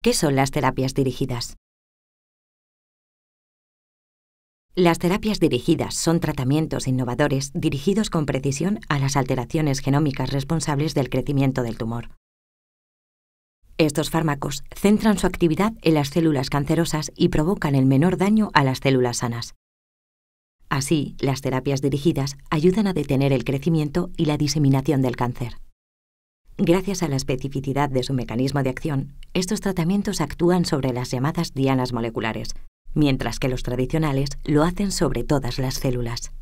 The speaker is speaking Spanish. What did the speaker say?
¿Qué son las terapias dirigidas? Las terapias dirigidas son tratamientos innovadores dirigidos con precisión a las alteraciones genómicas responsables del crecimiento del tumor. Estos fármacos centran su actividad en las células cancerosas y provocan el menor daño a las células sanas. Así, las terapias dirigidas ayudan a detener el crecimiento y la diseminación del cáncer. Gracias a la especificidad de su mecanismo de acción, estos tratamientos actúan sobre las llamadas dianas moleculares, mientras que los tradicionales lo hacen sobre todas las células.